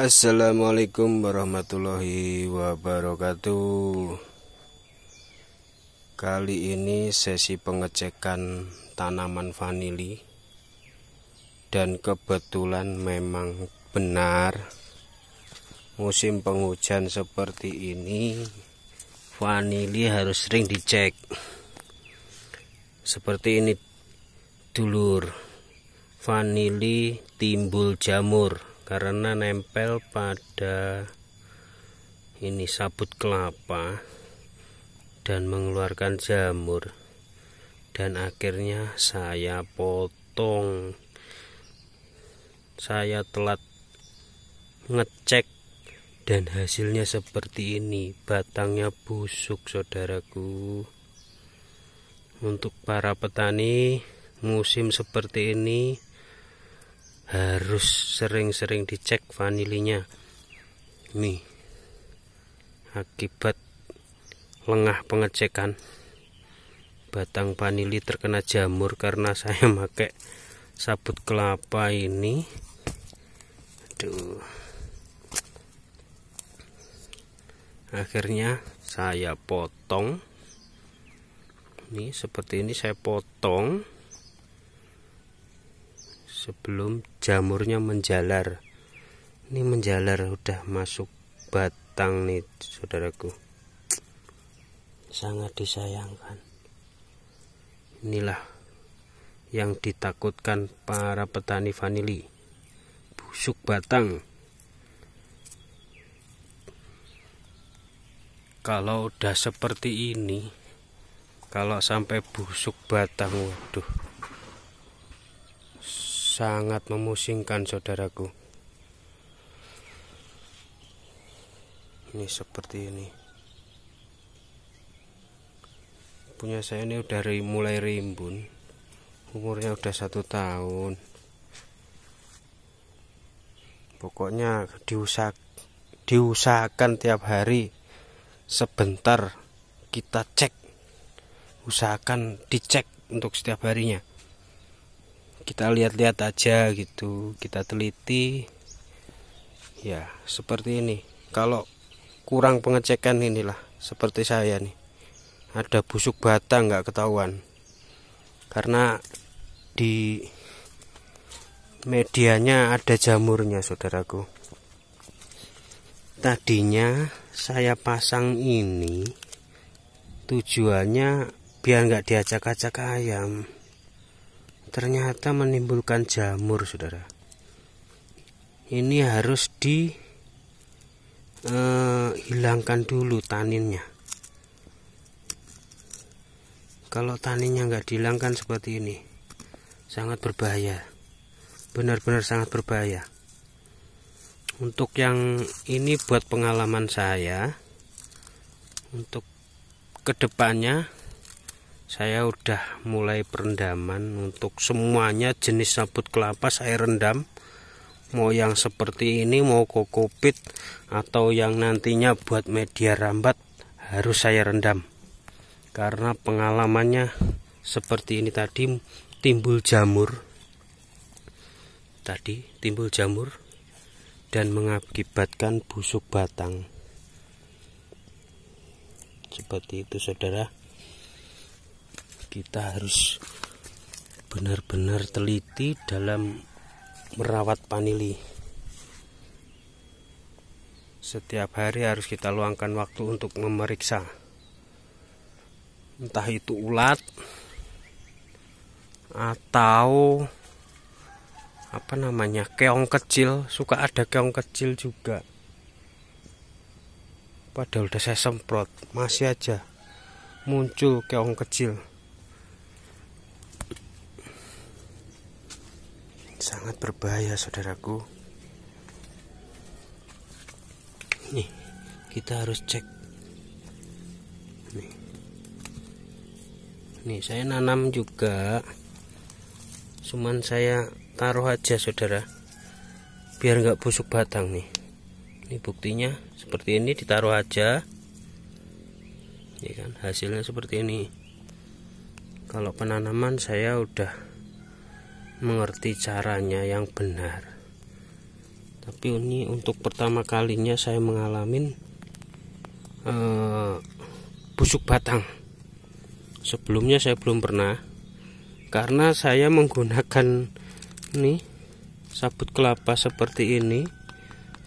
Assalamualaikum warahmatullahi wabarakatuh Kali ini sesi pengecekan tanaman vanili Dan kebetulan memang benar Musim penghujan seperti ini Vanili harus sering dicek Seperti ini dulur Vanili timbul jamur karena nempel pada ini sabut kelapa dan mengeluarkan jamur dan akhirnya saya potong saya telat ngecek dan hasilnya seperti ini batangnya busuk saudaraku untuk para petani musim seperti ini harus sering-sering dicek vanilinya nih akibat lengah pengecekan batang vanili terkena jamur karena saya pakai sabut kelapa ini aduh akhirnya saya potong ini seperti ini saya potong sebelum jamurnya menjalar ini menjalar udah masuk batang nih saudaraku sangat disayangkan inilah yang ditakutkan para petani vanili busuk batang kalau udah seperti ini kalau sampai busuk batang waduh sangat memusingkan saudaraku. Ini seperti ini. Punya saya ini udah mulai rimbun. Umurnya udah satu tahun. Pokoknya diusak diusahakan tiap hari sebentar kita cek usahakan dicek untuk setiap harinya kita lihat-lihat aja gitu kita teliti ya seperti ini kalau kurang pengecekan inilah seperti saya nih ada busuk batang nggak ketahuan karena di medianya ada jamurnya saudaraku tadinya saya pasang ini tujuannya biar nggak diajak acak ayam ternyata menimbulkan jamur saudara ini harus di eh, hilangkan dulu taninnya kalau taninnya nggak dihilangkan seperti ini sangat berbahaya benar-benar sangat berbahaya untuk yang ini buat pengalaman saya untuk kedepannya saya udah mulai perendaman untuk semuanya jenis sabut kelapa saya rendam mau yang seperti ini mau kokopit atau yang nantinya buat media rambat harus saya rendam karena pengalamannya seperti ini tadi timbul jamur tadi timbul jamur dan mengakibatkan busuk batang seperti itu saudara kita harus benar-benar teliti dalam merawat panili setiap hari harus kita luangkan waktu untuk memeriksa entah itu ulat atau apa namanya keong kecil suka ada keong kecil juga padahal udah saya semprot masih aja muncul keong kecil sangat berbahaya saudaraku nih kita harus cek Ini saya nanam juga cuman saya taruh aja saudara biar nggak busuk batang nih ini buktinya seperti ini ditaruh aja ya kan hasilnya seperti ini kalau penanaman saya udah mengerti caranya yang benar tapi ini untuk pertama kalinya saya mengalami eh, busuk batang sebelumnya saya belum pernah karena saya menggunakan nih sabut kelapa seperti ini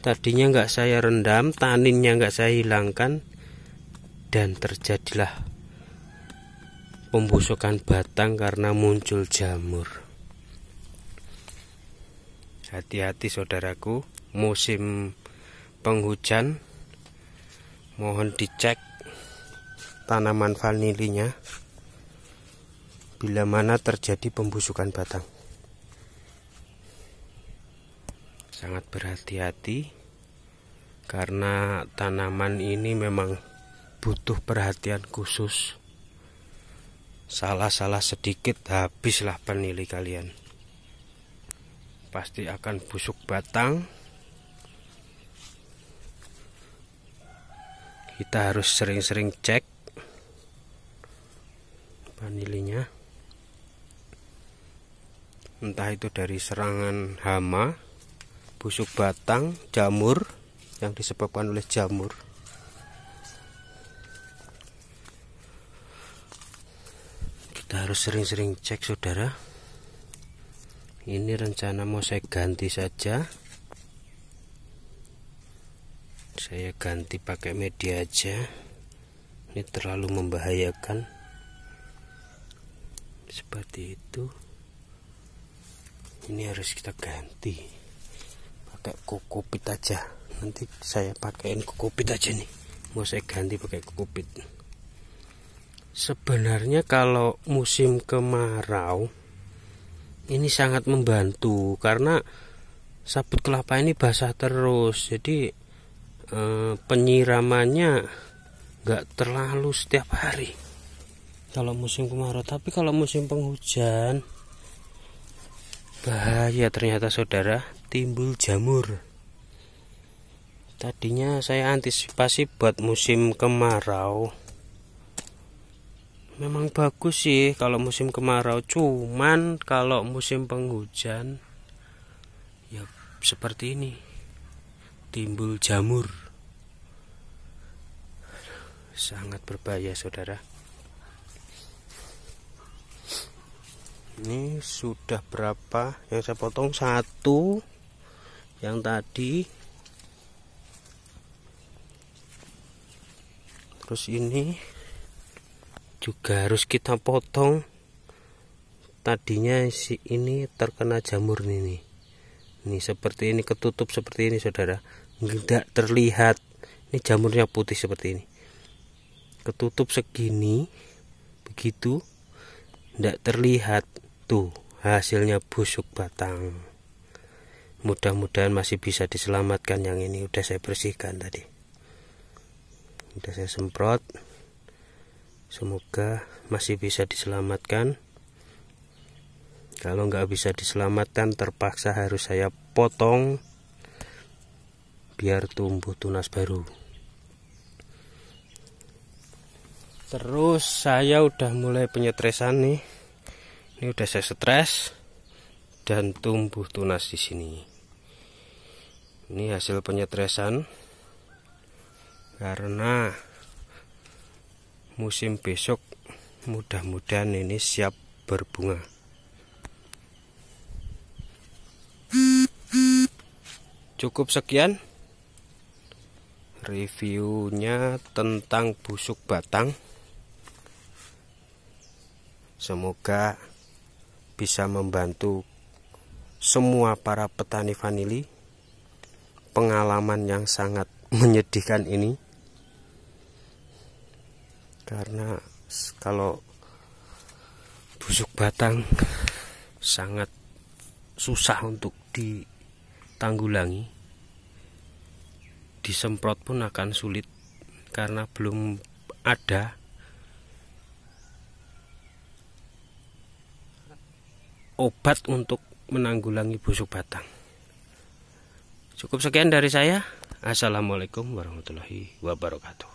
tadinya nggak saya rendam taninnya nggak saya hilangkan dan terjadilah pembusukan batang karena muncul jamur hati-hati saudaraku musim penghujan mohon dicek tanaman vanilinya bila mana terjadi pembusukan batang sangat berhati-hati karena tanaman ini memang butuh perhatian khusus salah-salah sedikit habislah penilai kalian pasti akan busuk batang kita harus sering-sering cek vanilinya entah itu dari serangan hama busuk batang jamur yang disebabkan oleh jamur kita harus sering-sering cek saudara ini rencana mau saya ganti saja saya ganti pakai media aja ini terlalu membahayakan seperti itu ini harus kita ganti pakai kokopit aja nanti saya pakaiin kokopit aja nih mau saya ganti pakai kokopit sebenarnya kalau musim kemarau ini sangat membantu karena sabut kelapa ini basah terus jadi e, penyiramannya nggak terlalu setiap hari kalau musim kemarau tapi kalau musim penghujan bahaya ternyata saudara timbul jamur tadinya saya antisipasi buat musim kemarau memang bagus sih kalau musim kemarau cuman kalau musim penghujan ya seperti ini timbul jamur sangat berbahaya saudara ini sudah berapa yang saya potong satu yang tadi terus ini juga harus kita potong tadinya si ini terkena jamur nih nih, nih seperti ini ketutup seperti ini saudara tidak terlihat ini jamurnya putih seperti ini ketutup segini begitu tidak terlihat tuh hasilnya busuk batang mudah-mudahan masih bisa diselamatkan yang ini udah saya bersihkan tadi udah saya semprot semoga masih bisa diselamatkan kalau nggak bisa diselamatkan terpaksa harus saya potong biar tumbuh tunas baru terus saya udah mulai penyetresan nih ini udah saya stres dan tumbuh tunas di sini ini hasil penyetresan karena musim besok mudah-mudahan ini siap berbunga cukup sekian reviewnya tentang busuk batang semoga bisa membantu semua para petani vanili pengalaman yang sangat menyedihkan ini karena kalau busuk batang sangat susah untuk ditanggulangi disemprot pun akan sulit karena belum ada obat untuk menanggulangi busuk batang cukup sekian dari saya assalamualaikum warahmatullahi wabarakatuh